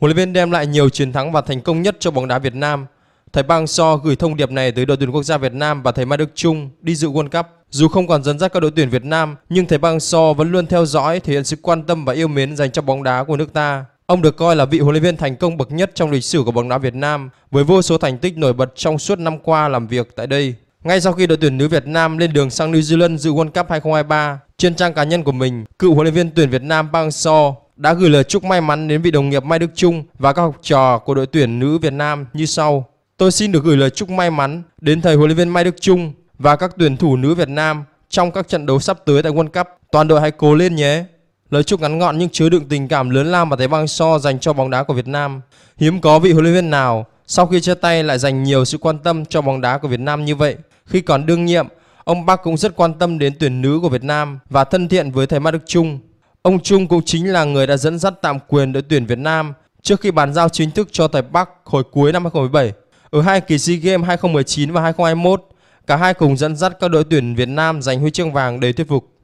Huấn luyện viên đem lại nhiều chiến thắng và thành công nhất cho bóng đá Việt Nam. Thầy Bang So gửi thông điệp này tới đội tuyển quốc gia Việt Nam và thầy Mai Đức Trung đi dự World Cup. Dù không còn dẫn dắt các đội tuyển Việt Nam, nhưng thầy Bang So vẫn luôn theo dõi, thể hiện sự quan tâm và yêu mến dành cho bóng đá của nước ta. Ông được coi là vị huấn luyện viên thành công bậc nhất trong lịch sử của bóng đá Việt Nam với vô số thành tích nổi bật trong suốt năm qua làm việc tại đây. Ngay sau khi đội tuyển nữ Việt Nam lên đường sang New Zealand dự World Cup 2023, trên trang cá nhân của mình, cựu huấn luyện viên tuyển Việt Nam Bang So đã gửi lời chúc may mắn đến vị đồng nghiệp Mai Đức Trung và các học trò của đội tuyển nữ Việt Nam như sau. Tôi xin được gửi lời chúc may mắn đến thầy huấn luyện viên Mai Đức Trung và các tuyển thủ nữ Việt Nam trong các trận đấu sắp tới tại World Cup. Toàn đội hãy cố lên nhé. Lời chúc ngắn gọn nhưng chứa đựng tình cảm lớn lao mà thầy băng so dành cho bóng đá của Việt Nam. Hiếm có vị huấn luyện viên nào sau khi chia tay lại dành nhiều sự quan tâm cho bóng đá của Việt Nam như vậy. Khi còn đương nhiệm, ông Park cũng rất quan tâm đến tuyển nữ của Việt Nam và thân thiện với thầy Mai Đức Trung. Ông Trung cũng chính là người đã dẫn dắt tạm quyền đội tuyển Việt Nam trước khi bàn giao chính thức cho Tài Bắc hồi cuối năm 2017. Ở hai kỳ SEA Games 2019 và 2021, cả hai cùng dẫn dắt các đội tuyển Việt Nam giành huy chương vàng đầy thuyết phục.